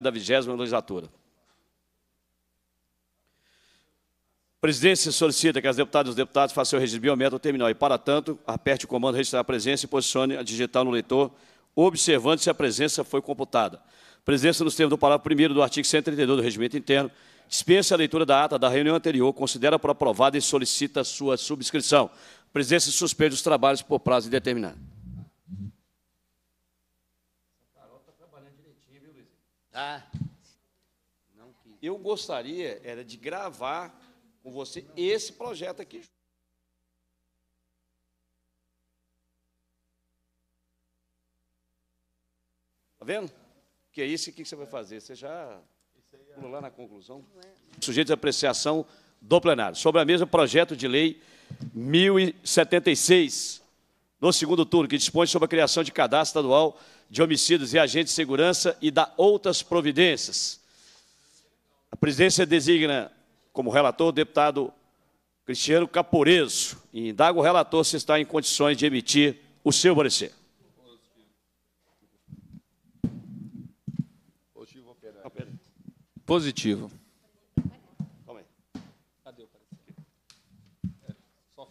da vigésima legislatura. A presidência solicita que as deputadas e os deputados façam o registro biométrico terminal e, para tanto, aperte o comando registrar a presença e posicione a digital no leitor, observando se a presença foi computada. presença, nos termos do parágrafo 1 do artigo 132 do Regimento Interno, dispensa a leitura da ata da reunião anterior, considera por aprovada e solicita sua subscrição. A presidência suspende os trabalhos por prazo indeterminado. Ah. Eu gostaria era de gravar com você esse projeto aqui. Tá vendo? Que é isso que você vai fazer. Você já pula lá na conclusão. Sujeito de apreciação do plenário. Sobre a mesma projeto de lei 1076, no segundo turno, que dispõe sobre a criação de cadastro estadual de homicídios e agentes de segurança e dá outras providências. A presidência designa como relator o deputado Cristiano Caporeso e indaga o relator se está em condições de emitir o seu parecer. Positivo. Calma aí. Cadê o parecer? É,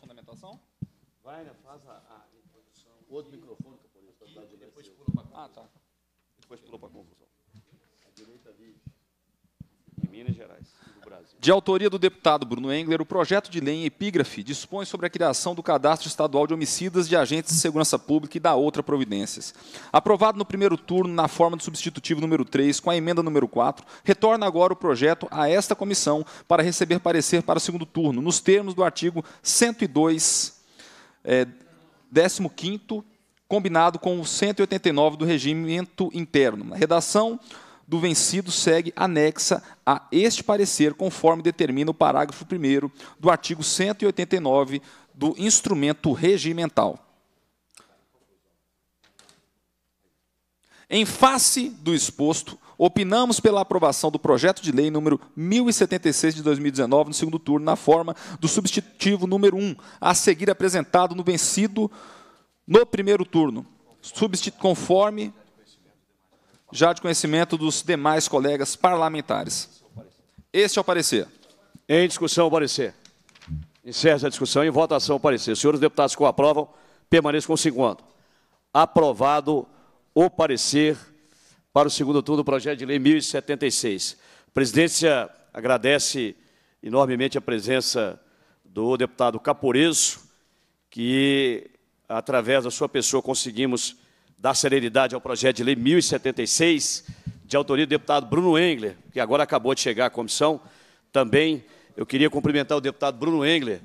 fundamentação? Vai, né? Faz a introdução. O outro microfone. Ah, tá. Depois pulou para a conclusão. A direita vive. De Minas Gerais, do Brasil. De autoria do deputado Bruno Engler, o projeto de lei em epígrafe dispõe sobre a criação do cadastro estadual de homicidas de agentes de segurança pública e da outra providências. Aprovado no primeiro turno na forma do substitutivo número 3 com a emenda número 4, retorna agora o projeto a esta comissão para receber parecer para o segundo turno, nos termos do artigo 102 é, 15 combinado com o 189 do Regimento Interno. A redação do vencido segue anexa a este parecer, conforme determina o parágrafo 1 do artigo 189 do Instrumento Regimental. Em face do exposto, opinamos pela aprovação do projeto de lei número 1076 de 2019, no segundo turno, na forma do substitutivo número 1, a seguir apresentado no vencido no primeiro turno, conforme já de conhecimento dos demais colegas parlamentares. Este é o parecer. Em discussão, o parecer. Encerra a discussão em votação o parecer. Senhores deputados que o aprovam, permaneçam com o segundo. Aprovado o parecer para o segundo turno do projeto de lei 1076. A presidência agradece enormemente a presença do deputado Caporeso, que através da sua pessoa, conseguimos dar celeridade ao projeto de lei 1076, de autoria do deputado Bruno Engler, que agora acabou de chegar à comissão. Também eu queria cumprimentar o deputado Bruno Engler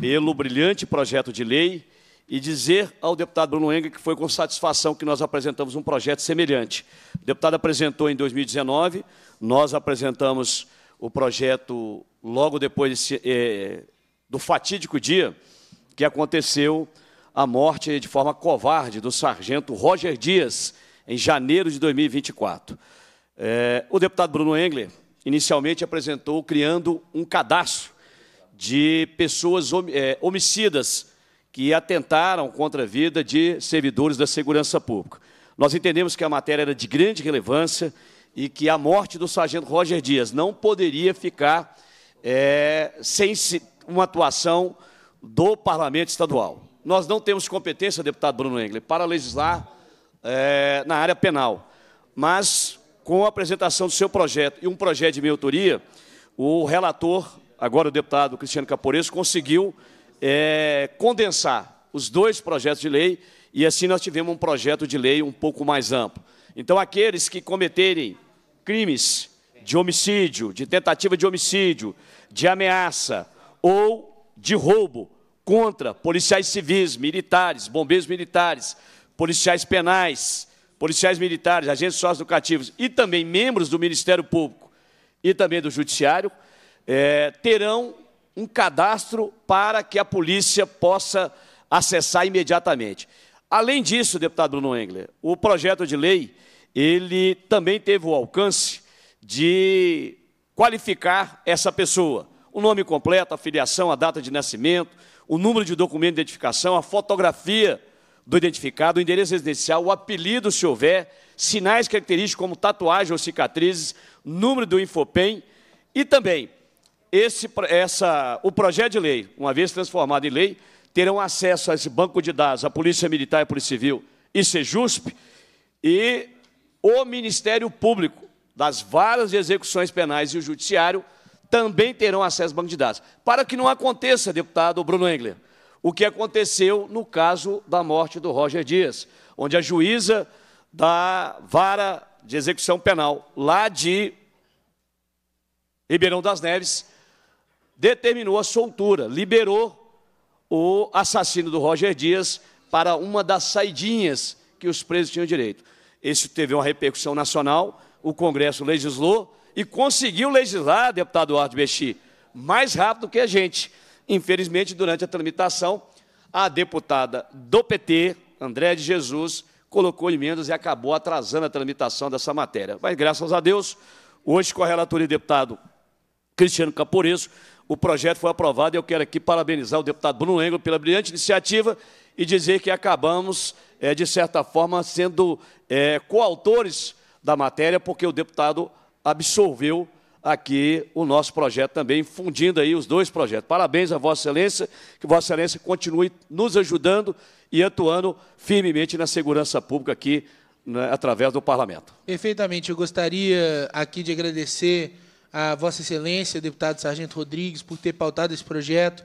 pelo brilhante projeto de lei e dizer ao deputado Bruno Engler que foi com satisfação que nós apresentamos um projeto semelhante. O deputado apresentou em 2019, nós apresentamos o projeto logo depois desse, é, do fatídico dia que aconteceu a morte de forma covarde do sargento Roger Dias, em janeiro de 2024. É, o deputado Bruno Engler inicialmente apresentou criando um cadastro de pessoas é, homicidas que atentaram contra a vida de servidores da segurança pública. Nós entendemos que a matéria era de grande relevância e que a morte do sargento Roger Dias não poderia ficar é, sem uma atuação do parlamento estadual. Nós não temos competência, deputado Bruno Engler, para legislar é, na área penal. Mas, com a apresentação do seu projeto e um projeto de minha autoria, o relator, agora o deputado Cristiano Caporeso, conseguiu é, condensar os dois projetos de lei e assim nós tivemos um projeto de lei um pouco mais amplo. Então, aqueles que cometerem crimes de homicídio, de tentativa de homicídio, de ameaça ou de roubo, contra policiais civis, militares, bombeiros militares, policiais penais, policiais militares, agentes socioeducativos e também membros do Ministério Público e também do Judiciário é, terão um cadastro para que a polícia possa acessar imediatamente. Além disso, deputado Bruno Engler, o projeto de lei ele também teve o alcance de qualificar essa pessoa, o nome completo, a filiação, a data de nascimento, o número de documento de identificação, a fotografia do identificado, o endereço residencial, o apelido, se houver, sinais característicos como tatuagem ou cicatrizes, número do Infopem e também esse, essa, o projeto de lei, uma vez transformado em lei, terão acesso a esse banco de dados, a Polícia Militar e a Polícia Civil e Sejusp e o Ministério Público das várias execuções penais e o Judiciário também terão acesso ao banco de dados. Para que não aconteça, deputado Bruno Engler, o que aconteceu no caso da morte do Roger Dias, onde a juíza da vara de execução penal lá de Ribeirão das Neves determinou a soltura, liberou o assassino do Roger Dias para uma das saidinhas que os presos tinham direito. Isso teve uma repercussão nacional, o Congresso legislou, e conseguiu legislar, deputado Eduardo Bexi, mais rápido que a gente. Infelizmente, durante a tramitação, a deputada do PT, André de Jesus, colocou emendas e acabou atrasando a tramitação dessa matéria. Mas, graças a Deus, hoje, com a relatoria do deputado Cristiano Caporeso, o projeto foi aprovado e eu quero aqui parabenizar o deputado Bruno Engel pela brilhante iniciativa e dizer que acabamos, é, de certa forma, sendo é, coautores da matéria, porque o deputado absolveu aqui o nosso projeto também, fundindo aí os dois projetos. Parabéns a Vossa Excelência, que Vossa Excelência continue nos ajudando e atuando firmemente na segurança pública aqui né, através do Parlamento. Perfeitamente. Eu gostaria aqui de agradecer a Vossa Excelência, deputado Sargento Rodrigues, por ter pautado esse projeto,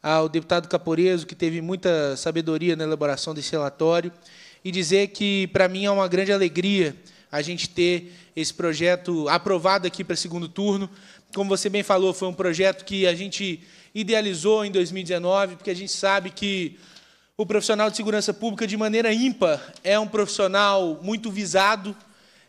ao deputado Caporeso, que teve muita sabedoria na elaboração desse relatório, e dizer que, para mim, é uma grande alegria a gente ter esse projeto aprovado aqui para segundo turno. Como você bem falou, foi um projeto que a gente idealizou em 2019, porque a gente sabe que o profissional de segurança pública, de maneira ímpar, é um profissional muito visado,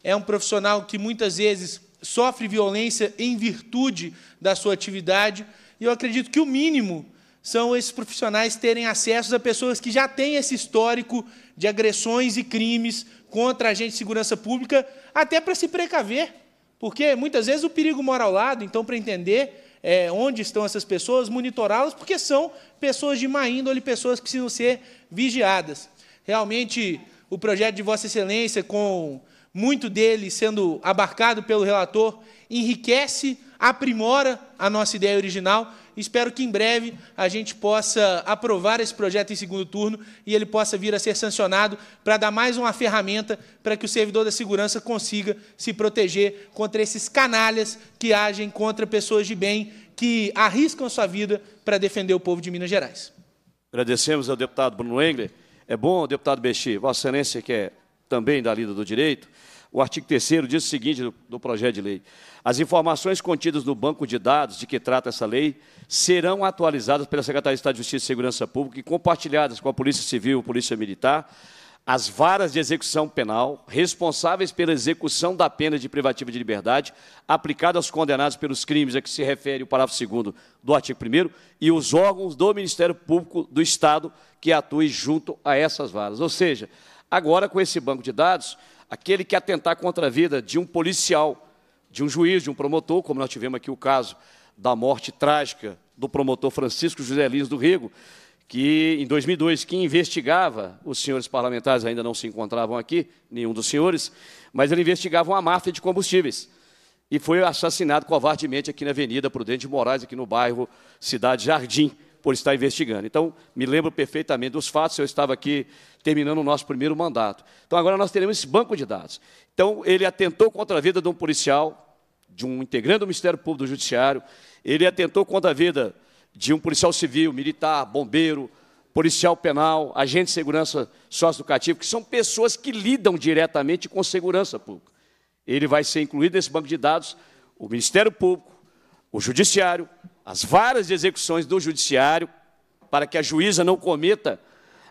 é um profissional que muitas vezes sofre violência em virtude da sua atividade, e eu acredito que o mínimo são esses profissionais terem acesso a pessoas que já têm esse histórico de agressões e crimes contra gente de segurança pública, até para se precaver, porque muitas vezes o perigo mora ao lado, então, para entender é, onde estão essas pessoas, monitorá-las, porque são pessoas de má índole, pessoas que precisam ser vigiadas. Realmente, o projeto de Vossa Excelência, com muito dele sendo abarcado pelo relator, enriquece, aprimora a nossa ideia original Espero que em breve a gente possa aprovar esse projeto em segundo turno e ele possa vir a ser sancionado para dar mais uma ferramenta para que o servidor da segurança consiga se proteger contra esses canalhas que agem contra pessoas de bem que arriscam sua vida para defender o povo de Minas Gerais. Agradecemos ao deputado Bruno Engler. É bom, deputado Bexi, Vossa Excelência, que é também da Lida do Direito, o artigo 3 diz o seguinte do, do projeto de lei: as informações contidas no banco de dados de que trata essa lei serão atualizadas pela Secretaria de Estado de Justiça e Segurança Pública e compartilhadas com a Polícia Civil, e Polícia Militar, as varas de execução penal responsáveis pela execução da pena de privativa de liberdade aplicada aos condenados pelos crimes a que se refere o parágrafo 2 do artigo 1 e os órgãos do Ministério Público do Estado que atuem junto a essas varas. Ou seja, agora com esse banco de dados, aquele que atentar contra a vida de um policial, de um juiz, de um promotor, como nós tivemos aqui o caso da morte trágica do promotor Francisco José Lins do Rego, que em 2002, que investigava, os senhores parlamentares ainda não se encontravam aqui, nenhum dos senhores, mas ele investigava uma máfia de combustíveis e foi assassinado covardemente aqui na Avenida Prudente de Moraes, aqui no bairro Cidade Jardim, por estar investigando. Então, me lembro perfeitamente dos fatos, eu estava aqui terminando o nosso primeiro mandato. Então, agora nós teremos esse banco de dados. Então, ele atentou contra a vida de um policial, de um integrante do Ministério Público do Judiciário. Ele atentou contra a vida de um policial civil, militar, bombeiro, policial penal, agente de segurança socioeducativo, que são pessoas que lidam diretamente com segurança pública. Ele vai ser incluído nesse banco de dados, o Ministério Público, o Judiciário, as várias execuções do Judiciário, para que a juíza não cometa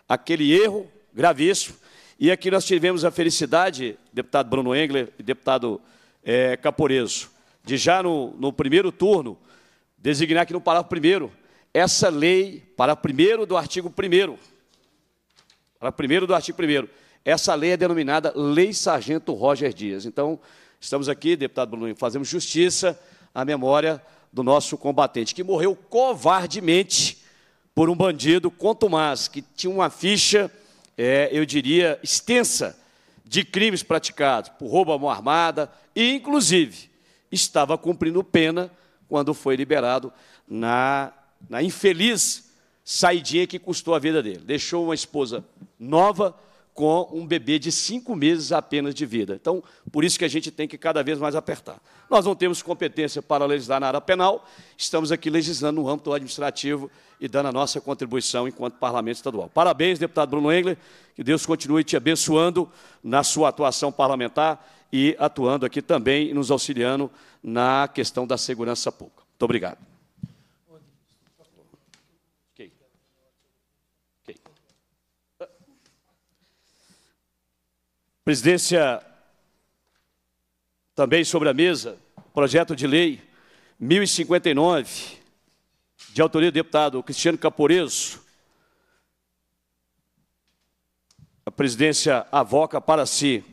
aquele erro gravíssimo. E aqui nós tivemos a felicidade, deputado Bruno Engler e deputado é, Caporeso, de já no, no primeiro turno, designar aqui no parágrafo primeiro essa lei, para primeiro do artigo primeiro para primeiro do artigo primeiro essa lei é denominada Lei Sargento Roger Dias. Então, estamos aqui, deputado Bruno, fazemos justiça à memória do nosso combatente, que morreu covardemente por um bandido quanto mais que tinha uma ficha, é, eu diria, extensa de crimes praticados, por roubo à mão armada, e, inclusive, estava cumprindo pena quando foi liberado na, na infeliz saidinha que custou a vida dele. Deixou uma esposa nova com um bebê de cinco meses apenas de vida. Então, por isso que a gente tem que cada vez mais apertar. Nós não temos competência para legislar na área penal, estamos aqui legislando no âmbito administrativo e dando a nossa contribuição enquanto parlamento estadual. Parabéns, deputado Bruno Engler, que Deus continue te abençoando na sua atuação parlamentar e atuando aqui também, nos auxiliando na questão da segurança pública. Muito obrigado. Okay. Okay. Presidência, também sobre a mesa, projeto de lei 1059, de autoria do deputado Cristiano Caporeso. A presidência avoca para si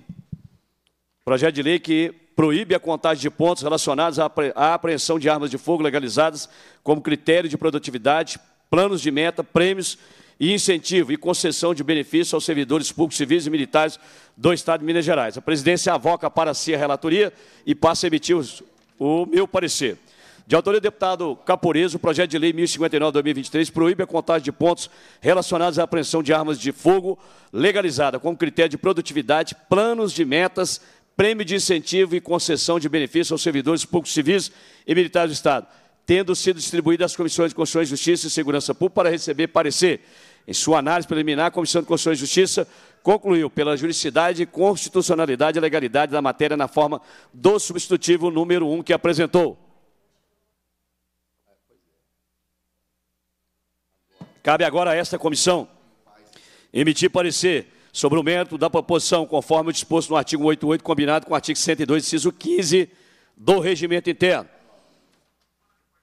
Projeto de lei que proíbe a contagem de pontos relacionados à apreensão de armas de fogo legalizadas como critério de produtividade, planos de meta, prêmios e incentivo e concessão de benefícios aos servidores públicos, civis e militares do Estado de Minas Gerais. A presidência avoca para si a relatoria e passa a emitir o meu parecer. De autoria do deputado Caporeso, o projeto de lei 1059-2023 proíbe a contagem de pontos relacionados à apreensão de armas de fogo legalizada, como critério de produtividade, planos de metas, prêmio de incentivo e concessão de benefícios aos servidores públicos civis e militares do Estado, tendo sido distribuído às comissões de Constituição e Justiça e Segurança Pública para receber parecer. Em sua análise preliminar, a Comissão de Constituição e Justiça concluiu pela juridicidade, constitucionalidade e legalidade da matéria na forma do substitutivo número 1 um que apresentou. Cabe agora a esta comissão emitir parecer sobre o mérito da proposição, conforme o disposto no artigo 88, combinado com o artigo 102, inciso 15 do Regimento Interno.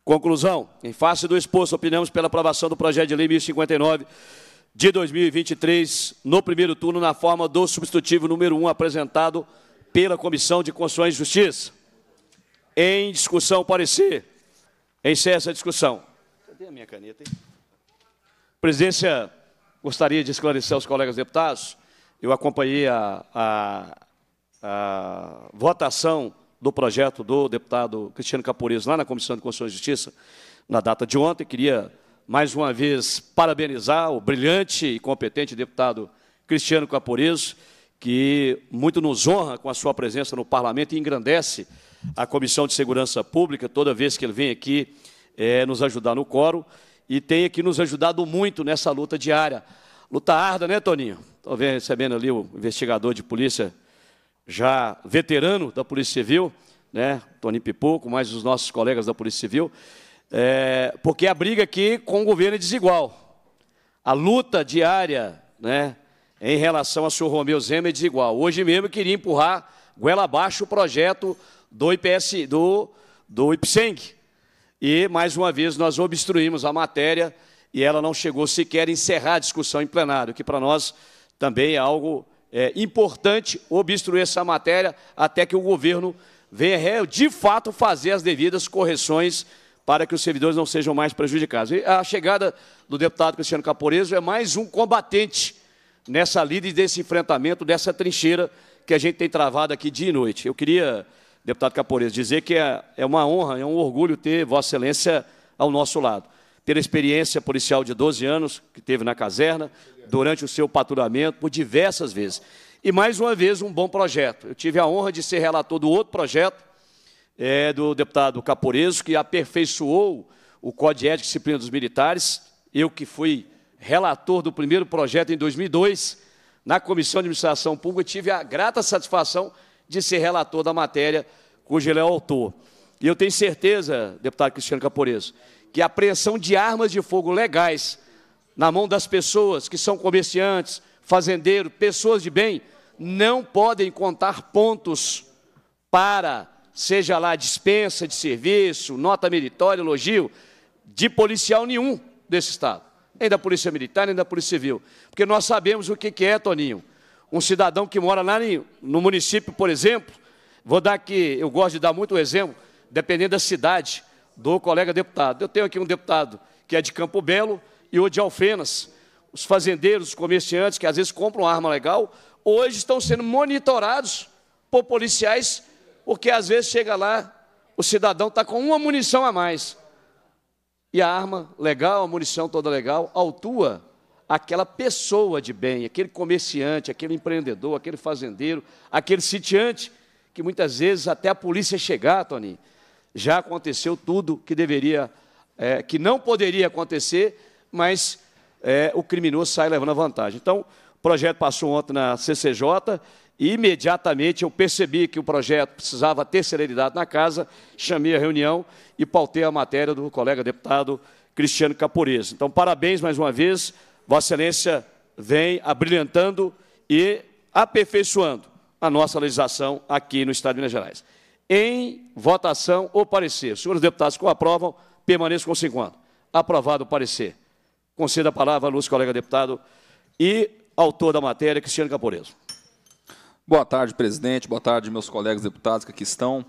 Conclusão. Em face do exposto, opinamos pela aprovação do projeto de lei 1059 de 2023, no primeiro turno, na forma do substitutivo número 1 apresentado pela Comissão de Constituição e Justiça. Em discussão, parecer. Encerra essa discussão. Cadê a minha caneta, hein? Presidência gostaria de esclarecer aos colegas deputados, eu acompanhei a, a, a votação do projeto do deputado Cristiano Capores lá na Comissão de Constituição e Justiça, na data de ontem. Queria, mais uma vez, parabenizar o brilhante e competente deputado Cristiano Capores, que muito nos honra com a sua presença no parlamento e engrandece a Comissão de Segurança Pública toda vez que ele vem aqui é, nos ajudar no coro e tem aqui nos ajudado muito nessa luta diária. Luta árdua, né, Toninho? Estou recebendo ali o investigador de polícia, já veterano da Polícia Civil, né, Toninho Pipoco, mais os nossos colegas da Polícia Civil, é, porque a briga aqui com o governo é desigual. A luta diária né, em relação a senhor Romeu Zema é desigual. Hoje mesmo eu queria empurrar goela abaixo o projeto do IPS, do, do IPSENG, e, mais uma vez, nós obstruímos a matéria e ela não chegou sequer a encerrar a discussão em plenário, que para nós também é algo é, importante obstruir essa matéria até que o governo venha, é, de fato, fazer as devidas correções para que os servidores não sejam mais prejudicados. E a chegada do deputado Cristiano Caporeso é mais um combatente nessa lida e desse enfrentamento, dessa trincheira que a gente tem travado aqui dia e noite. Eu queria deputado Caporeiro, dizer que é, é uma honra, é um orgulho ter Vossa Excelência ao nosso lado. Ter experiência policial de 12 anos, que teve na caserna, durante o seu patrulhamento, por diversas vezes. E, mais uma vez, um bom projeto. Eu tive a honra de ser relator do outro projeto, é, do deputado Caporeso, que aperfeiçoou o Código de Ética e Disciplina dos Militares. Eu que fui relator do primeiro projeto em 2002, na Comissão de Administração Pública, tive a grata satisfação de ser relator da matéria cujo ele é autor. E eu tenho certeza, deputado Cristiano Caporeso, que a apreensão de armas de fogo legais na mão das pessoas que são comerciantes, fazendeiros, pessoas de bem, não podem contar pontos para, seja lá dispensa de serviço, nota meritória, elogio, de policial nenhum desse Estado. Nem da Polícia Militar, nem da Polícia Civil. Porque nós sabemos o que é, Toninho um cidadão que mora lá no município, por exemplo, vou dar aqui, eu gosto de dar muito exemplo, dependendo da cidade, do colega deputado. Eu tenho aqui um deputado que é de Campo Belo e o de Alfenas. Os fazendeiros, os comerciantes, que às vezes compram arma legal, hoje estão sendo monitorados por policiais, porque às vezes chega lá, o cidadão está com uma munição a mais. E a arma legal, a munição toda legal, autua aquela pessoa de bem, aquele comerciante, aquele empreendedor, aquele fazendeiro, aquele sitiante, que muitas vezes até a polícia chegar, Tony, já aconteceu tudo que deveria, é, que não poderia acontecer, mas é, o criminoso sai levando a vantagem. Então, o projeto passou ontem na CCJ e imediatamente eu percebi que o projeto precisava ter celeridade na casa, chamei a reunião e pautei a matéria do colega deputado Cristiano Capureza. Então, parabéns mais uma vez Vossa Excelência vem abrilhantando e aperfeiçoando a nossa legislação aqui no Estado de Minas Gerais. Em votação ou parecer, senhores deputados que o aprovam, permaneçam consignando. Aprovado o parecer. Conceda a palavra ao nosso colega deputado e autor da matéria, Cristiano Caporeso. Boa tarde, presidente. Boa tarde, meus colegas deputados que aqui estão.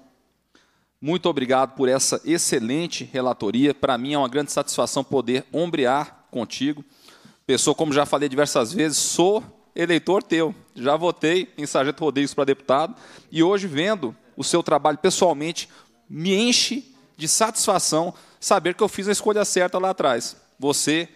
Muito obrigado por essa excelente relatoria. Para mim é uma grande satisfação poder ombrear contigo Pessoa, como já falei diversas vezes, sou eleitor teu. Já votei em Sargento Rodrigues para deputado e hoje, vendo o seu trabalho pessoalmente, me enche de satisfação saber que eu fiz a escolha certa lá atrás. Você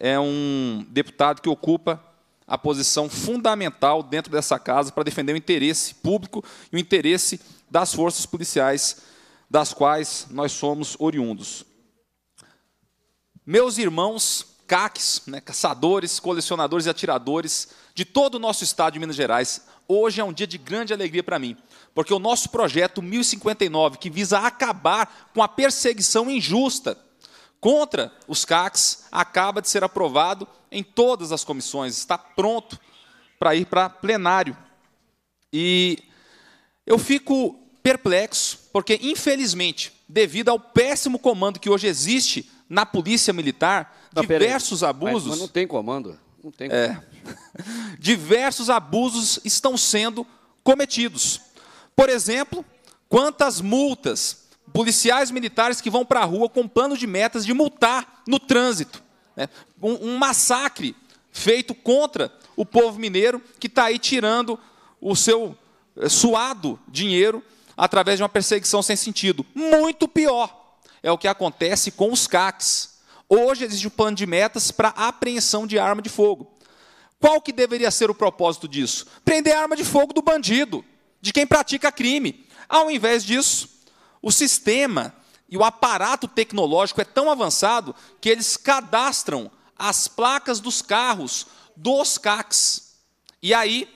é um deputado que ocupa a posição fundamental dentro dessa casa para defender o interesse público e o interesse das forças policiais das quais nós somos oriundos. Meus irmãos caques, né, caçadores, colecionadores e atiradores de todo o nosso estado de Minas Gerais. Hoje é um dia de grande alegria para mim, porque o nosso projeto 1059, que visa acabar com a perseguição injusta contra os caques, acaba de ser aprovado em todas as comissões, está pronto para ir para plenário. E eu fico perplexo, porque infelizmente, devido ao péssimo comando que hoje existe na Polícia Militar, não, diversos abusos. Mas, mas, não tem comando. Não tem é. comando. É. diversos abusos estão sendo cometidos. Por exemplo, quantas multas policiais militares que vão para a rua com plano de metas de multar no trânsito. Né? Um, um massacre feito contra o povo mineiro que está aí tirando o seu eh, suado dinheiro através de uma perseguição sem sentido. Muito pior é o que acontece com os CACs, Hoje existe um plano de metas para apreensão de arma de fogo. Qual que deveria ser o propósito disso? Prender a arma de fogo do bandido, de quem pratica crime. Ao invés disso, o sistema e o aparato tecnológico é tão avançado que eles cadastram as placas dos carros dos CACs. E aí,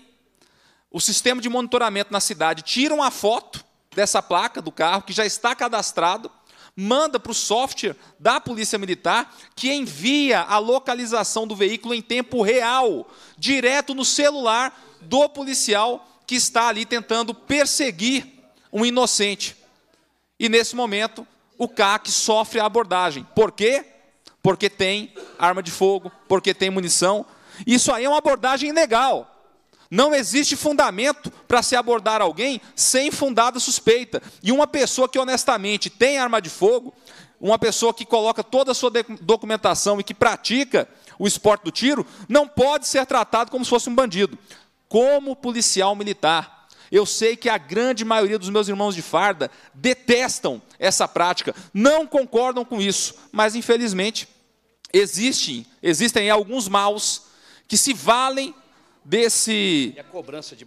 o sistema de monitoramento na cidade tira uma foto dessa placa do carro que já está cadastrado manda para o software da Polícia Militar, que envia a localização do veículo em tempo real, direto no celular do policial que está ali tentando perseguir um inocente. E nesse momento, o CAC sofre a abordagem. Por quê? Porque tem arma de fogo, porque tem munição. Isso aí é uma abordagem ilegal. Não existe fundamento para se abordar alguém sem fundada suspeita. E uma pessoa que honestamente tem arma de fogo, uma pessoa que coloca toda a sua documentação e que pratica o esporte do tiro, não pode ser tratado como se fosse um bandido. Como policial militar, eu sei que a grande maioria dos meus irmãos de farda detestam essa prática, não concordam com isso, mas infelizmente existem, existem alguns maus que se valem desse cobrança de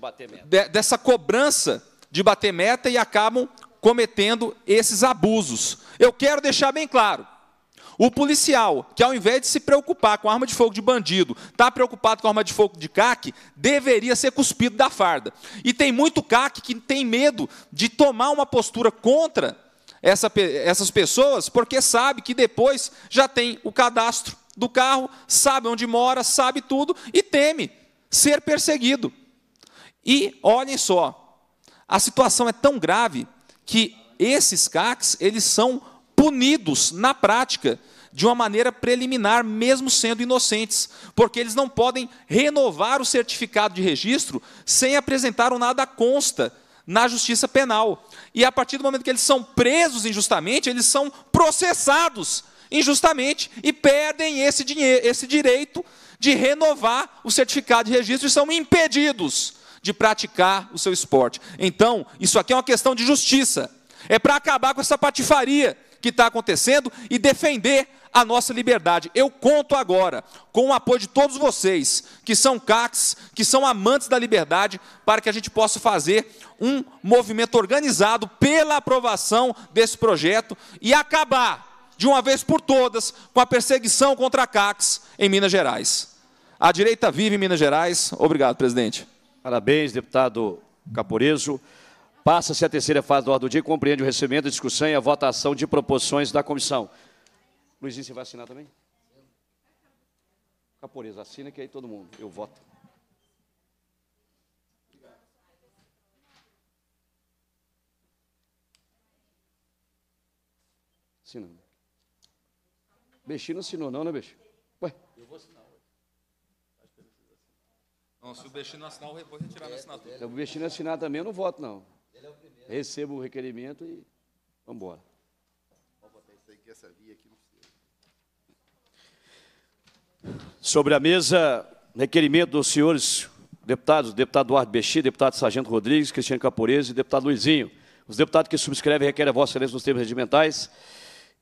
de, dessa cobrança de bater meta e acabam cometendo esses abusos. Eu quero deixar bem claro. O policial, que ao invés de se preocupar com arma de fogo de bandido, está preocupado com arma de fogo de CAC, deveria ser cuspido da farda. E tem muito CAC que tem medo de tomar uma postura contra essa, essas pessoas, porque sabe que depois já tem o cadastro do carro, sabe onde mora, sabe tudo e teme ser perseguido. E olhem só, a situação é tão grave que esses CACs, eles são punidos na prática de uma maneira preliminar, mesmo sendo inocentes, porque eles não podem renovar o certificado de registro sem apresentar o nada consta na justiça penal. E a partir do momento que eles são presos injustamente, eles são processados injustamente e perdem esse, dinheiro, esse direito de renovar o certificado de registro e são impedidos de praticar o seu esporte. Então, isso aqui é uma questão de justiça. É para acabar com essa patifaria que está acontecendo e defender a nossa liberdade. Eu conto agora com o apoio de todos vocês, que são CACs, que são amantes da liberdade, para que a gente possa fazer um movimento organizado pela aprovação desse projeto e acabar, de uma vez por todas, com a perseguição contra CACs em Minas Gerais. A direita vive em Minas Gerais. Obrigado, presidente. Parabéns, deputado Caporeso. Passa-se a terceira fase do ordem do dia, compreende o recebimento, a discussão e a votação de proposições da comissão. Luizinho, você vai assinar também? Caporeso, assina que aí todo mundo. Eu voto. Assinando. Bexi não assinou não, né, Bexi? Ué? Eu vou assinar. Não, se o Bestino assinar, eu vou retirar minha assinatura. Se o Bestino assinar também, eu não voto, não. Ele é o primeiro. Recebo o requerimento e vamos embora. Sobre a mesa, requerimento dos senhores deputados, deputado Eduardo Bexi, deputado Sargento Rodrigues, Cristiano Caporese e deputado Luizinho. Os deputados que subscrevem requerem a vossa excelência nos termos regimentais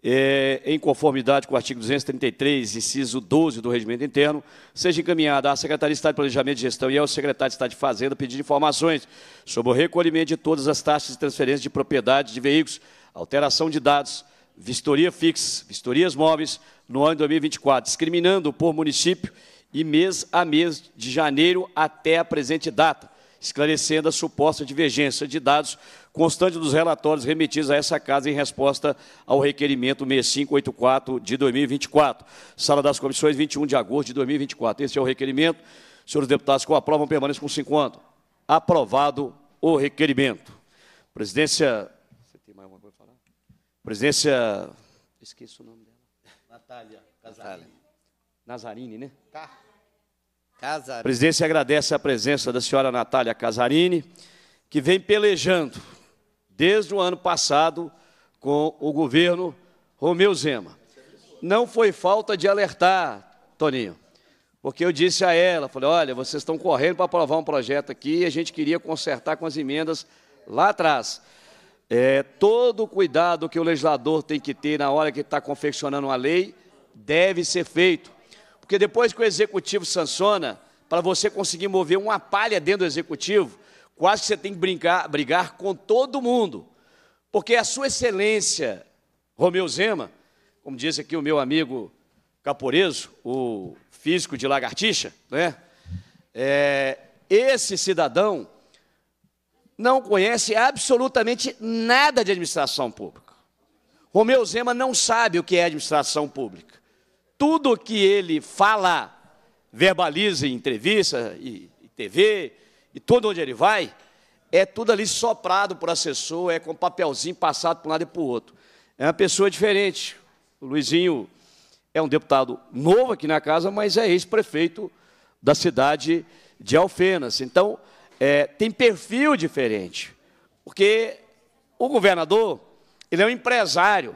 é, em conformidade com o artigo 233, inciso 12 do Regimento Interno, seja encaminhada à Secretaria de Estado de Planejamento e Gestão e ao Secretário de Estado de Fazenda pedir informações sobre o recolhimento de todas as taxas de transferência de propriedade de veículos, alteração de dados, vistoria fixa, vistorias móveis, no ano de 2024, discriminando por município e mês a mês de janeiro até a presente data, esclarecendo a suposta divergência de dados constante dos relatórios remetidos a essa casa em resposta ao requerimento 6584 de 2024. Sala das Comissões, 21 de agosto de 2024. Esse é o requerimento. Senhores deputados que o aprovam, permaneçam com 50. Aprovado o requerimento. Presidência. Você tem mais alguma coisa para falar? Presidência. Esqueço o nome dela. Natália Casarini. Nazarini, né? Ca... Casarini. Presidência agradece a presença da senhora Natália Casarini, que vem pelejando desde o ano passado com o governo Romeu Zema. Não foi falta de alertar, Toninho, porque eu disse a ela, falei, olha, vocês estão correndo para aprovar um projeto aqui e a gente queria consertar com as emendas lá atrás. É, todo o cuidado que o legislador tem que ter na hora que está confeccionando uma lei deve ser feito. Porque depois que o executivo sanciona, para você conseguir mover uma palha dentro do executivo, Quase que você tem que brincar, brigar com todo mundo, porque a sua excelência, Romeu Zema, como diz aqui o meu amigo Caporeso, o físico de lagartixa, né? É, esse cidadão não conhece absolutamente nada de administração pública. Romeu Zema não sabe o que é administração pública. Tudo que ele fala, verbaliza em entrevista e TV e todo onde ele vai, é tudo ali soprado por assessor, é com papelzinho passado para um lado e para o outro. É uma pessoa diferente. O Luizinho é um deputado novo aqui na casa, mas é ex-prefeito da cidade de Alfenas. Então, é, tem perfil diferente, porque o governador ele é um empresário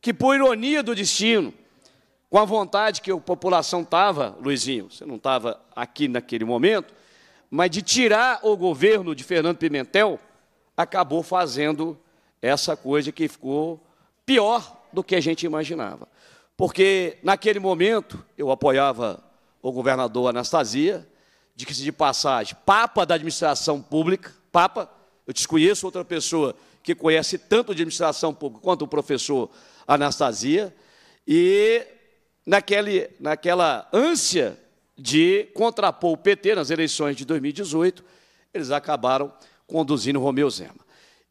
que, por ironia do destino, com a vontade que a população estava, Luizinho, você não estava aqui naquele momento, mas de tirar o governo de Fernando Pimentel, acabou fazendo essa coisa que ficou pior do que a gente imaginava. Porque, naquele momento, eu apoiava o governador Anastasia, de que de passagem, papa da administração pública, papa, eu desconheço outra pessoa que conhece tanto de administração pública quanto o professor Anastasia, e naquele, naquela ânsia de contrapor o PT nas eleições de 2018, eles acabaram conduzindo Romeu Zema.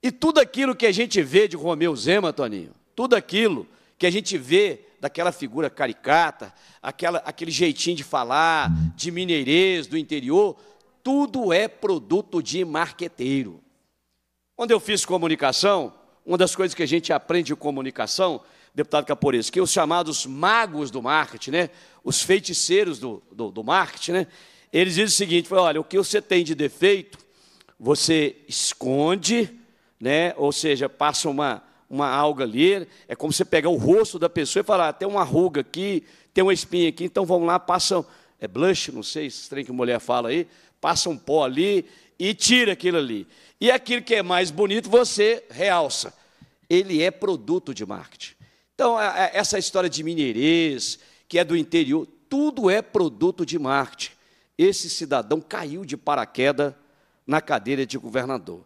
E tudo aquilo que a gente vê de Romeu Zema, Toninho, tudo aquilo que a gente vê daquela figura caricata, aquela, aquele jeitinho de falar, de mineirês, do interior, tudo é produto de marqueteiro. Quando eu fiz comunicação, uma das coisas que a gente aprende em comunicação deputado Capores, que os chamados magos do marketing, né, os feiticeiros do, do, do marketing, né, eles dizem o seguinte: olha, o que você tem de defeito, você esconde, né, ou seja, passa uma, uma alga ali, é como você pegar o rosto da pessoa e falar: ah, tem uma ruga aqui, tem uma espinha aqui, então vamos lá, passam. É blush, não sei, esse trem que mulher fala aí, passa um pó ali e tira aquilo ali. E aquilo que é mais bonito, você realça. Ele é produto de marketing. Então, é, é, essa história de mineirês, que é do interior, tudo é produto de marketing. Esse cidadão caiu de paraquedas na cadeira de governador.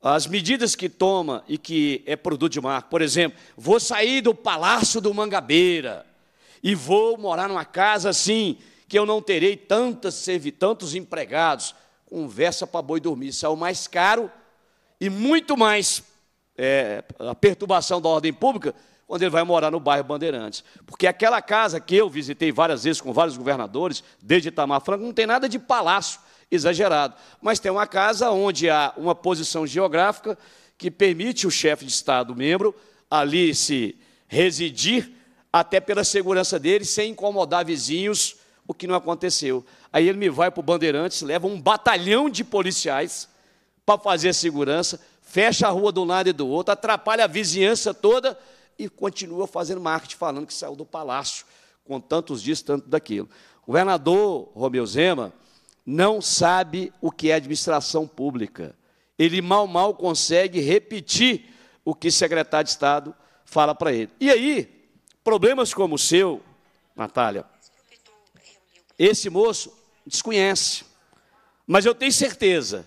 As medidas que toma e que é produto de marketing, por exemplo, vou sair do Palácio do Mangabeira e vou morar numa casa assim, que eu não terei tantas servi tantos empregados. Conversa para boi dormir, é o mais caro e muito mais é, a perturbação da ordem pública quando ele vai morar no bairro Bandeirantes. Porque aquela casa que eu visitei várias vezes com vários governadores, desde Itamar Franco, não tem nada de palácio exagerado, mas tem uma casa onde há uma posição geográfica que permite o chefe de Estado membro ali se residir, até pela segurança dele, sem incomodar vizinhos, o que não aconteceu. Aí ele me vai para o Bandeirantes, leva um batalhão de policiais para fazer a segurança, fecha a rua do lado e do outro, atrapalha a vizinhança toda e continua fazendo marketing, falando que saiu do palácio com tantos dias, tanto daquilo. O governador Romeu Zema não sabe o que é administração pública. Ele mal, mal consegue repetir o que secretário de Estado fala para ele. E aí, problemas como o seu, Natália, esse moço desconhece. Mas eu tenho certeza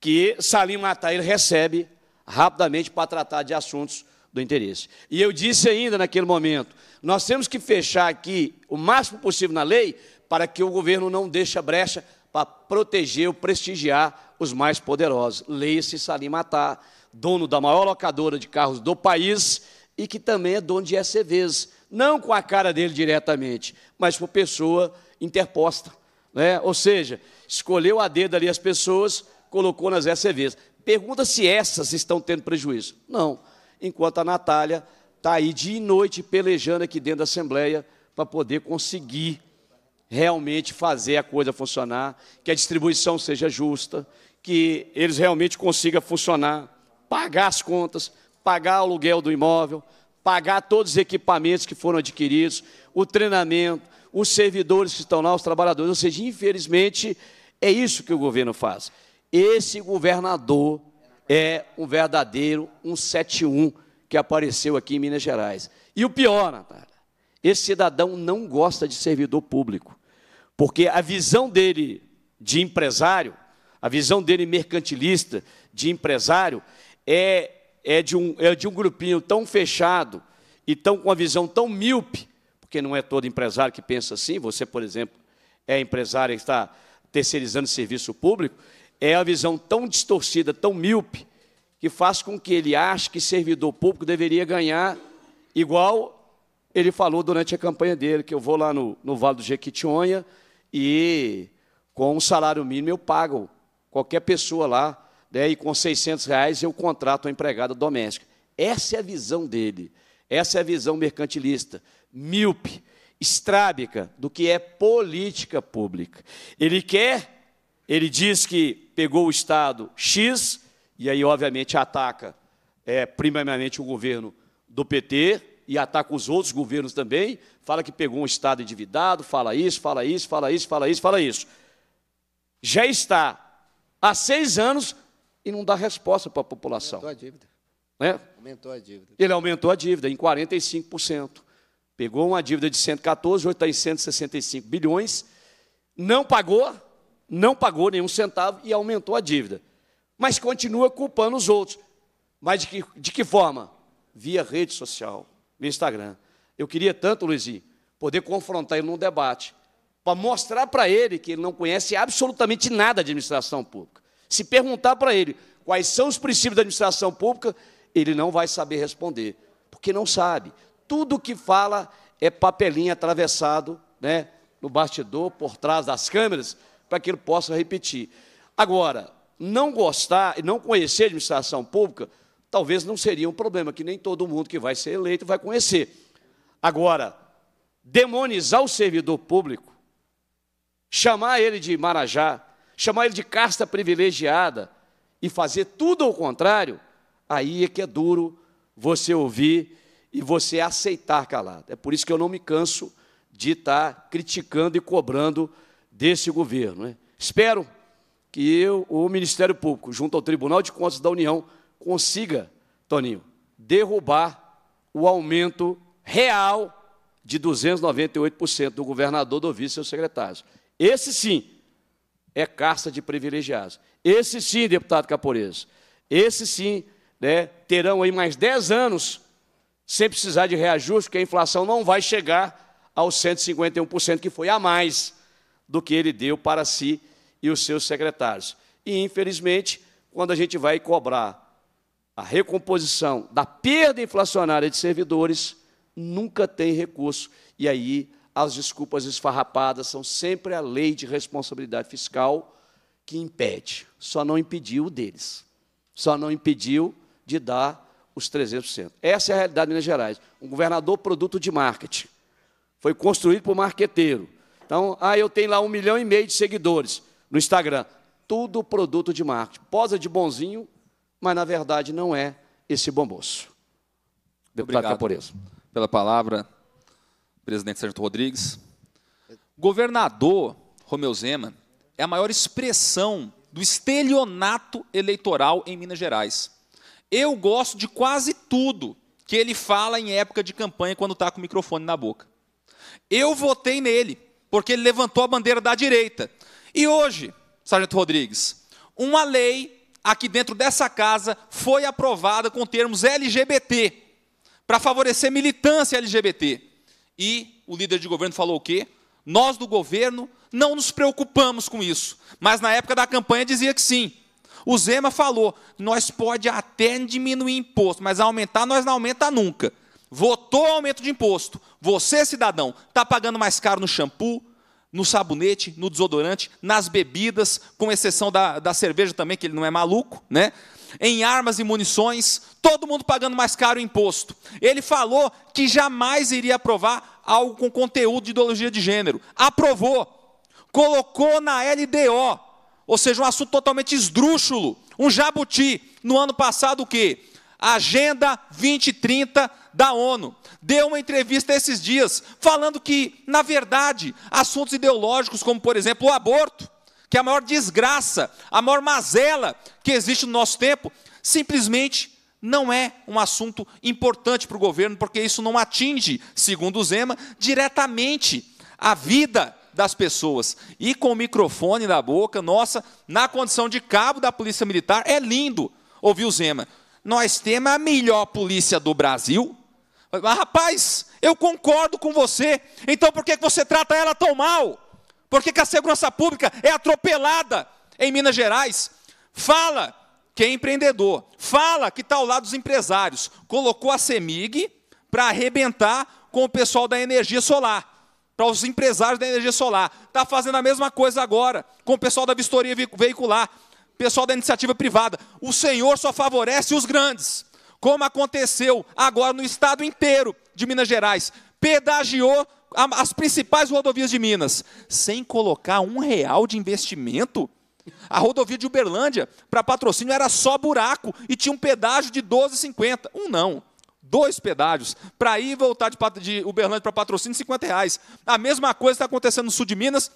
que Salim Matar ele recebe rapidamente para tratar de assuntos do interesse. E eu disse ainda naquele momento: nós temos que fechar aqui o máximo possível na lei para que o governo não deixe a brecha para proteger ou prestigiar os mais poderosos. Leia-se Salim Matar, dono da maior locadora de carros do país e que também é dono de SCVs, não com a cara dele diretamente, mas por pessoa interposta. Né? Ou seja, escolheu a dedo ali as pessoas, colocou nas SCVs. Pergunta se essas estão tendo prejuízo. Não enquanto a Natália está aí dia e noite pelejando aqui dentro da Assembleia para poder conseguir realmente fazer a coisa funcionar, que a distribuição seja justa, que eles realmente consigam funcionar, pagar as contas, pagar o aluguel do imóvel, pagar todos os equipamentos que foram adquiridos, o treinamento, os servidores que estão lá, os trabalhadores. Ou seja, infelizmente, é isso que o governo faz. Esse governador é um verdadeiro 171 que apareceu aqui em Minas Gerais. E o pior, Natália, esse cidadão não gosta de servidor público, porque a visão dele de empresário, a visão dele mercantilista, de empresário, é, é, de, um, é de um grupinho tão fechado e tão, com uma visão tão míope, porque não é todo empresário que pensa assim, você, por exemplo, é empresário que está terceirizando serviço público, é a visão tão distorcida, tão míope, que faz com que ele ache que servidor público deveria ganhar igual ele falou durante a campanha dele, que eu vou lá no, no Vale do Jequitinhonha e com um salário mínimo eu pago qualquer pessoa lá, né, e com 600 reais eu contrato a empregada doméstica. Essa é a visão dele, essa é a visão mercantilista, míope, estrábica do que é política pública. Ele quer ele diz que pegou o Estado X e aí, obviamente, ataca é, primariamente o governo do PT e ataca os outros governos também. Fala que pegou um Estado endividado, fala isso, fala isso, fala isso, fala isso, fala isso. Já está há seis anos e não dá resposta para a população. Aumentou a dívida. Né? Aumentou a dívida. Ele aumentou a dívida em 45%. Pegou uma dívida de 114, hoje está em 165 bilhões, não pagou, não pagou nenhum centavo e aumentou a dívida. Mas continua culpando os outros. Mas de que, de que forma? Via rede social, via Instagram. Eu queria tanto, Luizinho, poder confrontar ele num debate, para mostrar para ele que ele não conhece absolutamente nada de administração pública. Se perguntar para ele quais são os princípios da administração pública, ele não vai saber responder, porque não sabe. Tudo que fala é papelinho atravessado, né, no bastidor, por trás das câmeras, para que ele possa repetir. Agora, não gostar e não conhecer a administração pública talvez não seria um problema, que nem todo mundo que vai ser eleito vai conhecer. Agora, demonizar o servidor público, chamar ele de marajá, chamar ele de casta privilegiada e fazer tudo ao contrário, aí é que é duro você ouvir e você aceitar calado. É por isso que eu não me canso de estar criticando e cobrando desse governo. Né? Espero que eu, o Ministério Público, junto ao Tribunal de Contas da União, consiga, Toninho, derrubar o aumento real de 298% do governador, do vice e seus secretário. Esse sim é caça de privilegiados. Esse sim, deputado Caporez, esse sim né, terão aí mais 10 anos sem precisar de reajuste, porque a inflação não vai chegar aos 151%, que foi a mais do que ele deu para si e os seus secretários. E, infelizmente, quando a gente vai cobrar a recomposição da perda inflacionária de servidores, nunca tem recurso. E aí as desculpas esfarrapadas são sempre a lei de responsabilidade fiscal que impede. Só não impediu o deles. Só não impediu de dar os 300%. Essa é a realidade de Minas Gerais. Um governador produto de marketing. Foi construído por marqueteiro. Então, ah, eu tenho lá um milhão e meio de seguidores no Instagram. Tudo produto de marketing. Posa de bonzinho, mas na verdade não é esse bom moço. Deputado Caporeza. Pela palavra, presidente Sérgio Rodrigues. Governador Romeu Zema é a maior expressão do estelionato eleitoral em Minas Gerais. Eu gosto de quase tudo que ele fala em época de campanha quando está com o microfone na boca. Eu votei nele porque ele levantou a bandeira da direita. E hoje, Sargento Rodrigues, uma lei aqui dentro dessa casa foi aprovada com termos LGBT, para favorecer militância LGBT. E o líder de governo falou o quê? Nós do governo não nos preocupamos com isso, mas na época da campanha dizia que sim. O Zema falou: nós pode até diminuir imposto, mas aumentar nós não aumenta nunca votou aumento de imposto, você, cidadão, está pagando mais caro no shampoo, no sabonete, no desodorante, nas bebidas, com exceção da, da cerveja também, que ele não é maluco, né? Em armas e munições, todo mundo pagando mais caro o imposto. Ele falou que jamais iria aprovar algo com conteúdo de ideologia de gênero. Aprovou. Colocou na LDO, ou seja, um assunto totalmente esdrúxulo, um jabuti. No ano passado, o quê? Agenda 2030 da ONU, deu uma entrevista esses dias falando que, na verdade, assuntos ideológicos como, por exemplo, o aborto, que é a maior desgraça, a maior mazela que existe no nosso tempo, simplesmente não é um assunto importante para o governo, porque isso não atinge, segundo o Zema, diretamente a vida das pessoas. E com o microfone na boca, nossa, na condição de cabo da Polícia Militar, é lindo ouvir o Zema. Nós temos a melhor polícia do Brasil, ah, rapaz, eu concordo com você, então por que você trata ela tão mal? Por que, que a segurança pública é atropelada em Minas Gerais? Fala que é empreendedor, fala que está ao lado dos empresários, colocou a CEMIG para arrebentar com o pessoal da energia solar, para os empresários da energia solar. Está fazendo a mesma coisa agora com o pessoal da vistoria veicular, pessoal da iniciativa privada. O senhor só favorece os grandes como aconteceu agora no estado inteiro de Minas Gerais. Pedagiou as principais rodovias de Minas, sem colocar um real de investimento. A rodovia de Uberlândia, para patrocínio, era só buraco e tinha um pedágio de 12,50. Um não, dois pedágios. Para ir e voltar de, de Uberlândia para patrocínio, 50 reais. A mesma coisa está acontecendo no sul de Minas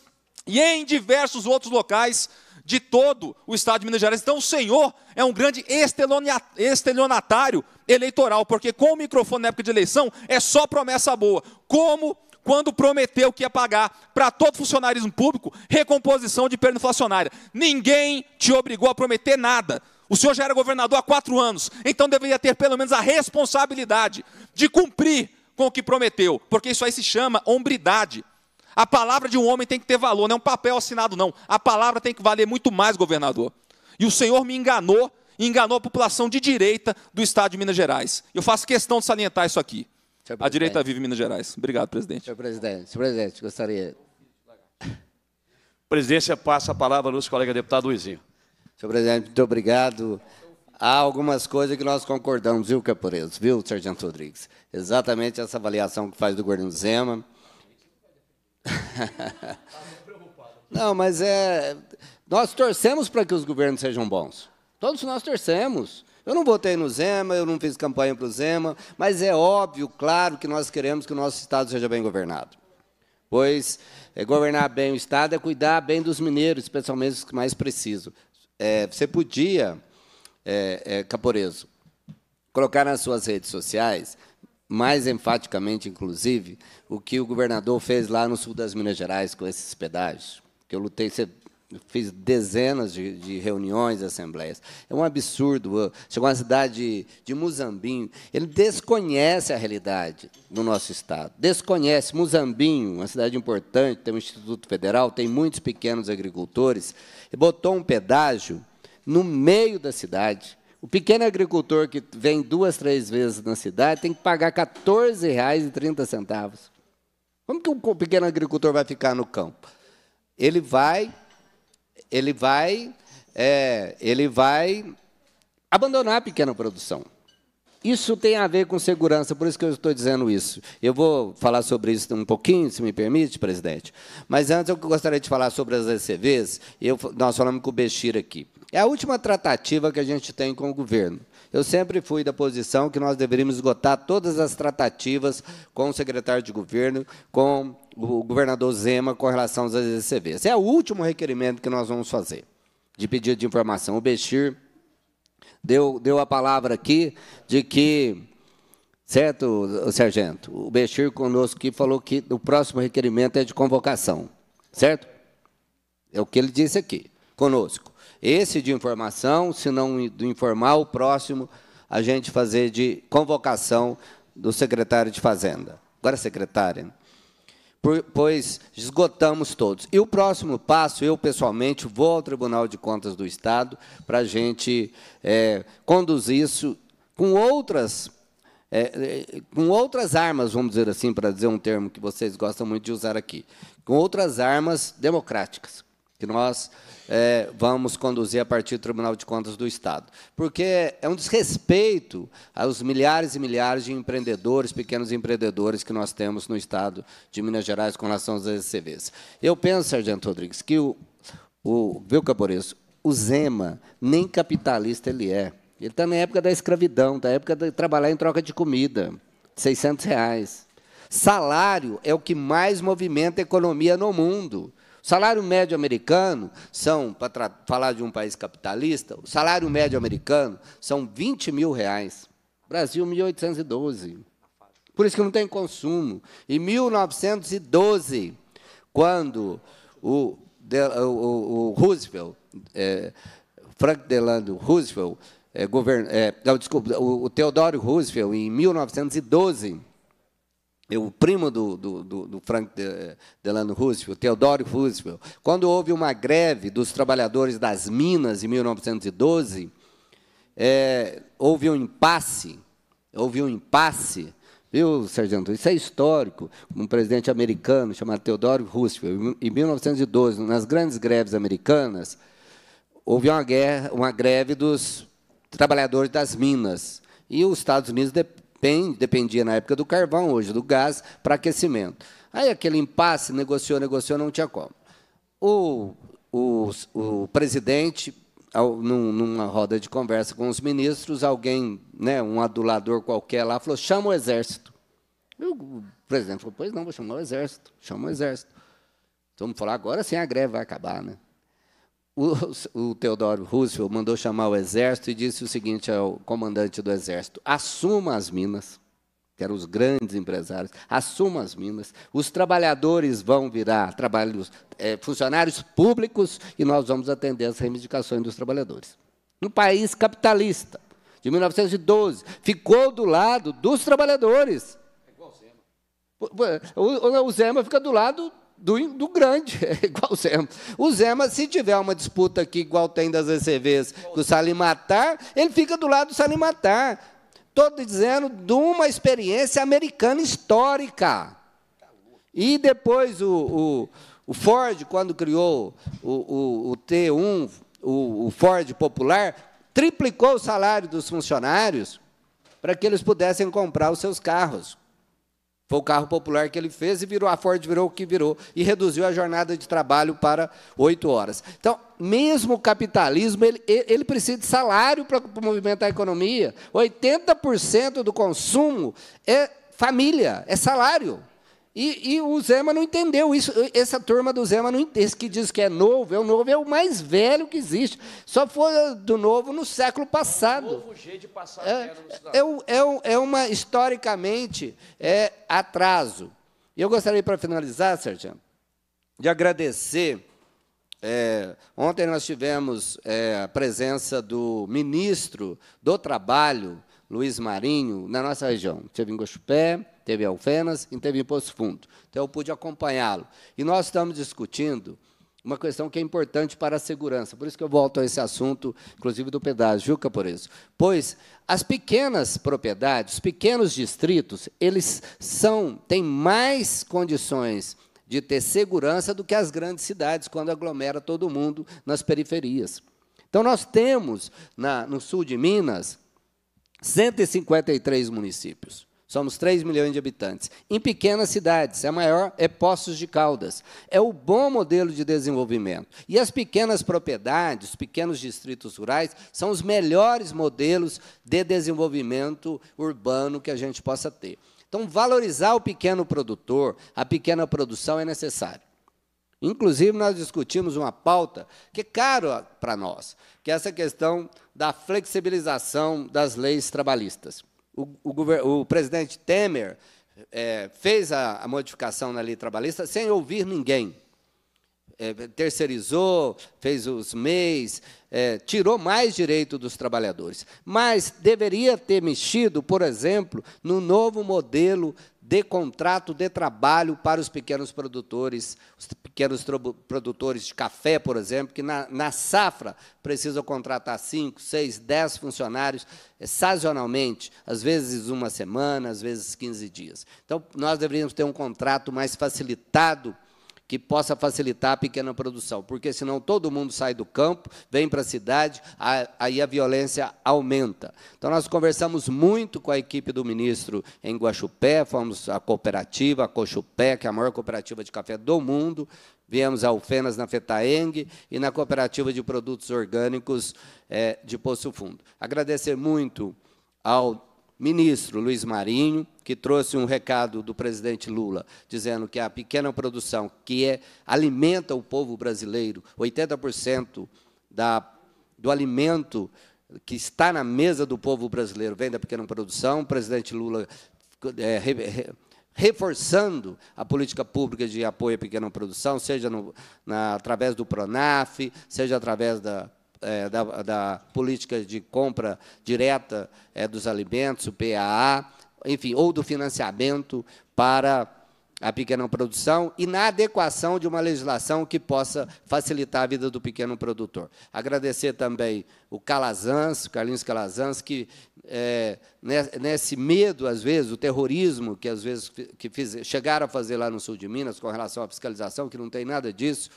e em diversos outros locais de todo o estado de Minas Gerais. Então o senhor é um grande estelionatário eleitoral, porque com o microfone na época de eleição é só promessa boa. Como quando prometeu que ia pagar para todo funcionarismo público recomposição de perna inflacionária. Ninguém te obrigou a prometer nada. O senhor já era governador há quatro anos, então deveria ter pelo menos a responsabilidade de cumprir com o que prometeu, porque isso aí se chama hombridade. A palavra de um homem tem que ter valor, não é um papel assinado, não. A palavra tem que valer muito mais, governador. E o senhor me enganou, enganou a população de direita do estado de Minas Gerais. Eu faço questão de salientar isso aqui. A direita vive em Minas Gerais. Obrigado, presidente. Senhor presidente, senhor presidente, gostaria. Presidência, passa a palavra ao nosso colega deputado Luizinho. Senhor presidente, muito obrigado. Há algumas coisas que nós concordamos, viu, Caporeiro? É viu, Sargento Rodrigues? Exatamente essa avaliação que faz do governo Zema Não, mas é. Nós torcemos para que os governos sejam bons. Todos nós torcemos. Eu não votei no Zema, eu não fiz campanha para o Zema, mas é óbvio, claro, que nós queremos que o nosso Estado seja bem governado. Pois é, governar bem o Estado é cuidar bem dos mineiros, especialmente os que mais precisam. É, você podia, é, é Caporeso, colocar nas suas redes sociais mais enfaticamente, inclusive, o que o governador fez lá no sul das Minas Gerais com esses pedágios. Que eu lutei, fiz dezenas de, de reuniões, assembleias. É um absurdo. Chegou a cidade de, de Muzambinho, ele desconhece a realidade do nosso estado. Desconhece Muzambinho, uma cidade importante, tem um instituto federal, tem muitos pequenos agricultores, e botou um pedágio no meio da cidade o pequeno agricultor que vem duas, três vezes na cidade tem que pagar R$ 14,30. Como que o pequeno agricultor vai ficar no campo? Ele vai, ele vai, é, ele vai abandonar a pequena produção. Isso tem a ver com segurança, por isso que eu estou dizendo isso. Eu vou falar sobre isso um pouquinho, se me permite, presidente. Mas antes eu gostaria de falar sobre as ECVs. Eu, nós falamos com o Bechir aqui. É a última tratativa que a gente tem com o governo. Eu sempre fui da posição que nós deveríamos esgotar todas as tratativas com o secretário de governo, com o governador Zema, com relação às ECV. Esse é o último requerimento que nós vamos fazer, de pedido de informação. O Bechir deu, deu a palavra aqui de que, certo, sargento? O Bechir conosco aqui falou que o próximo requerimento é de convocação, certo? É o que ele disse aqui, conosco. Esse de informação, se não do informar, o próximo a gente fazer de convocação do secretário de Fazenda. Agora, secretária, pois esgotamos todos. E o próximo passo, eu pessoalmente vou ao Tribunal de Contas do Estado para a gente é, conduzir isso com outras é, é com outras armas, vamos dizer assim, para dizer um termo que vocês gostam muito de usar aqui, com outras armas democráticas que nós é, vamos conduzir a partir do Tribunal de Contas do Estado. Porque é um desrespeito aos milhares e milhares de empreendedores, pequenos empreendedores que nós temos no Estado de Minas Gerais com relação aos ECVs. Eu penso, Sargento Rodrigues, que o, o viu, Caboreço, o Zema nem capitalista ele é. Ele está na época da escravidão, da época de trabalhar em troca de comida, 600 reais. Salário é o que mais movimenta a economia no mundo. Salário médio americano são, para falar de um país capitalista, o salário médio americano são 20 mil reais. Brasil, 1.812. Por isso que não tem consumo. Em 1912, quando o, o, o, o Roosevelt, é, Frank Delano Roosevelt, é, govern, é, não, desculpa, o, o Roosevelt, em 1912, o primo do, do, do Frank Delano Roosevelt, Theodore Roosevelt, quando houve uma greve dos trabalhadores das minas em 1912, é, houve um impasse, houve um impasse, viu, sargento? Isso é histórico. Um presidente americano chamado Theodore Roosevelt, em 1912, nas grandes greves americanas, houve uma guerra, uma greve dos trabalhadores das minas. E os Estados Unidos bem dependia na época do carvão, hoje do gás, para aquecimento. Aí aquele impasse, negociou, negociou, não tinha como. O, o, o presidente, ao, num, numa roda de conversa com os ministros, alguém, né, um adulador qualquer lá, falou: chama o exército. o presidente falou: pois não, vou chamar o exército, chama o exército. Então, vamos falar agora sim a greve vai acabar, né? o, o Russo Roosevelt mandou chamar o exército e disse o seguinte ao comandante do exército: assuma as minas, que eram os grandes empresários, assuma as minas, os trabalhadores vão virar trabalhos, é, funcionários públicos e nós vamos atender as reivindicações dos trabalhadores. No país capitalista, de 1912, ficou do lado dos trabalhadores. É igual Zema. o Zema fica do lado do, do grande, é igual o Zema. O Zema, se tiver uma disputa aqui, igual tem das ECVs, do Salimatar, ele fica do lado do Salimatar. Estou dizendo de uma experiência americana histórica. E depois o, o, o Ford, quando criou o, o T1, o Ford Popular, triplicou o salário dos funcionários para que eles pudessem comprar os seus carros. Foi o carro popular que ele fez e virou a Ford virou o que virou e reduziu a jornada de trabalho para oito horas. Então, mesmo o capitalismo, ele, ele precisa de salário para movimentar a economia. 80% do consumo é família, é salário. E, e, o Zema não entendeu isso. Essa turma do Zema, não, esse que diz que é novo, é o novo, é o mais velho que existe. Só foi do novo no século passado. É um novo jeito de passar é, é, é, é uma, historicamente, é atraso. E eu gostaria, para finalizar, Sérgio, de agradecer. É, ontem nós tivemos é, a presença do ministro do Trabalho, Luiz Marinho, na nossa região. Teve em Gospé, teve Alfenas e teve Poço Fundo. Então eu pude acompanhá-lo. E nós estamos discutindo uma questão que é importante para a segurança. Por isso que eu volto a esse assunto, inclusive do pedágio, Juca, por isso. Pois as pequenas propriedades, os pequenos distritos, eles são têm mais condições de ter segurança do que as grandes cidades, quando aglomera todo mundo nas periferias. Então, nós temos, na, no sul de Minas, 153 municípios. Somos 3 milhões de habitantes. Em pequenas cidades, a é maior é Poços de Caldas. É o bom modelo de desenvolvimento. E as pequenas propriedades, os pequenos distritos rurais, são os melhores modelos de desenvolvimento urbano que a gente possa ter. Então, valorizar o pequeno produtor, a pequena produção é necessário. Inclusive, nós discutimos uma pauta que é caro para nós, que é essa questão da flexibilização das leis trabalhistas o, o, o presidente Temer é, fez a, a, modificação na lei trabalhista sem ouvir ninguém. É, terceirizou, fez os MEIs, é, tirou mais direito dos trabalhadores. Mas deveria ter mexido, por exemplo, no novo modelo de contrato de trabalho para os pequenos produtores, os pequenos produtores de café, por exemplo, que na, na safra precisam contratar cinco, seis, dez funcionários é, sazonalmente, às vezes uma semana, às vezes 15 dias. Então, nós deveríamos ter um contrato mais facilitado que possa facilitar a pequena produção, porque senão todo mundo sai do campo, vem para a cidade, aí a violência aumenta. Então nós conversamos muito com a equipe do ministro em Guaxupé, fomos à cooperativa, a Cochupé, que é a maior cooperativa de café do mundo, viemos a Alfenas na Fetaeng e na cooperativa de produtos orgânicos é, de Poço Fundo. Agradecer muito ao ministro Luiz Marinho, que trouxe um recado do presidente Lula, dizendo que a pequena produção, que é, alimenta o povo brasileiro, 80% da, do alimento que está na mesa do povo brasileiro vem da pequena produção. O presidente Lula é, re, re, reforçando a política pública de apoio à pequena produção, seja no, na, através do PRONAF, seja através da é, da, da, política de compra direta é, dos alimentos, o PAA, enfim, ou do financiamento para a pequena produção e na adequação de uma legislação que possa facilitar a vida do pequeno produtor. Agradecer também o Calazans, o Carlinhos Calazans, que é, né, nesse medo, às vezes, o terrorismo que às vezes que fiz, chegaram a fazer lá no sul de Minas com relação à fiscalização, que não tem nada disso,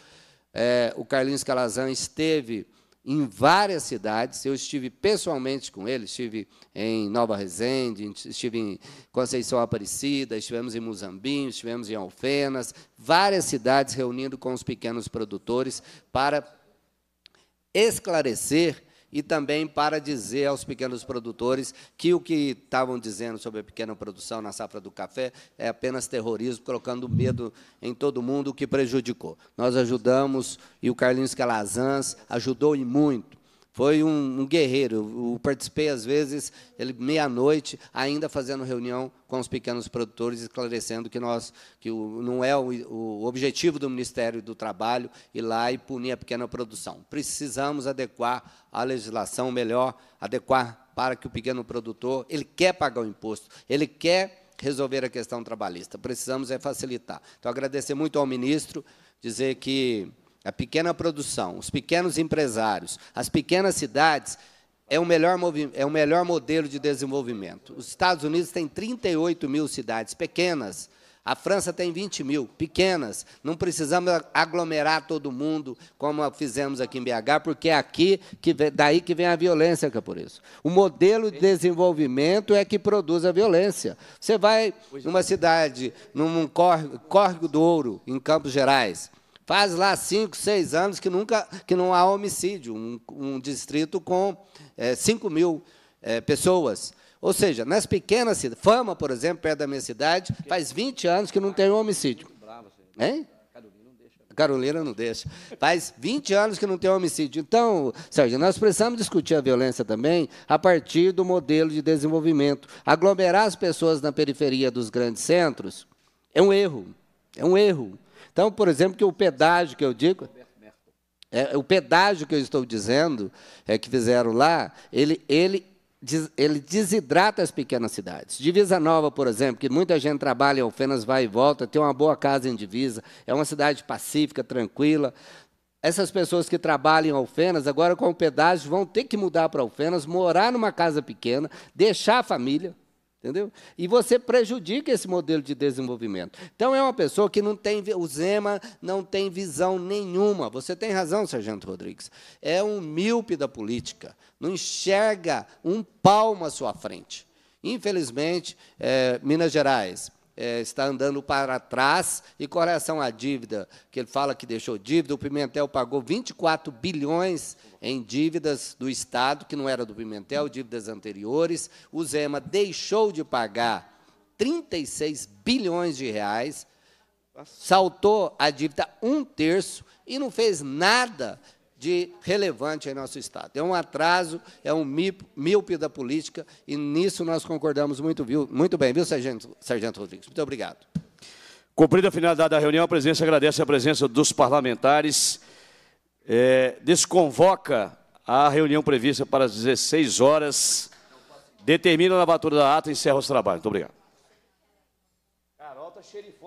é, o Carlinhos Calazans esteve em várias cidades. Eu estive pessoalmente com ele, estive em Nova Resende, estive em Conceição Aparecida, estivemos em Muzambinho, estivemos em Alfenas, várias cidades reunindo com os pequenos produtores para esclarecer e também para dizer aos pequenos produtores que o que estavam dizendo sobre a pequena produção na safra do café é apenas terrorismo, colocando medo em todo mundo, o que prejudicou. Nós ajudamos, e o Carlinhos Calazans ajudou e muito. Foi um, um guerreiro. Eu participei, às vezes, ele meia-noite, ainda fazendo reunião com os pequenos produtores, esclarecendo que nós que o, não é o, o objetivo do Ministério do Trabalho ir lá e punir a pequena produção. Precisamos adequar a legislação melhor, adequar para que o pequeno produtor ele quer pagar o imposto, ele quer resolver a questão trabalhista. Precisamos é facilitar. Então, agradecer muito ao ministro, dizer que a pequena produção, os pequenos empresários, as pequenas cidades, é o melhor, é o melhor modelo de desenvolvimento. Os Estados Unidos têm 38 mil cidades pequenas, a França tem 20 mil, pequenas. Não precisamos aglomerar todo mundo, como fizemos aqui em BH, porque é aqui que vem, daí que vem a violência, Caporeço. É o modelo de desenvolvimento é que produz a violência. Você vai numa cidade, num córrego do ouro, em Campos Gerais. Faz lá cinco, seis anos que nunca que não há homicídio, um, um distrito com é, 5 mil é, pessoas. Ou seja, nas pequenas cidades, Fama, por exemplo, perto da minha cidade, faz 20 anos que não tem homicídio. Hein? Carolina não deixa. Faz 20 anos que não tem homicídio. Então, Sérgio, nós precisamos discutir a violência também a partir do modelo de desenvolvimento. Aglomerar as pessoas na periferia dos grandes centros é um erro. É um erro. Então, por exemplo, que o pedágio que eu digo. É, o pedágio que eu estou dizendo, é, que fizeram lá, ele, ele, ele desidrata as pequenas cidades. Divisa Nova, por exemplo, que muita gente trabalha em Alfenas, vai e volta, tem uma boa casa em Divisa, é uma cidade pacífica, tranquila. Essas pessoas que trabalham em Alfenas, agora com o pedágio, vão ter que mudar para Alfenas, morar numa casa pequena, deixar a família, Entendeu? E você prejudica esse modelo de desenvolvimento. Então, é uma pessoa que não tem. O Zema não tem visão nenhuma. Você tem razão, Sargento Rodrigues. É um míope da política. Não enxerga um palmo à sua frente. Infelizmente, é, Minas Gerais é, está andando para trás e relação é à dívida, que ele fala que deixou dívida, o Pimentel pagou 24 bilhões em dívidas do Estado, que não era do Pimentel, dívidas anteriores. O Zema deixou de pagar 36 bilhões de reais, saltou a dívida um terço e não fez nada de relevante em nosso Estado. É um atraso, é um míope da política, e nisso nós concordamos muito, viu, muito bem, viu, Sargento, Sargento Rodrigues? Muito obrigado. Cumprida a finalidade da reunião, a presidência agradece a presença dos parlamentares, é, desconvoca a reunião prevista para as 16 horas, determina a lavatura da ata e encerra os trabalhos. Muito obrigado. Carol xerife. Tá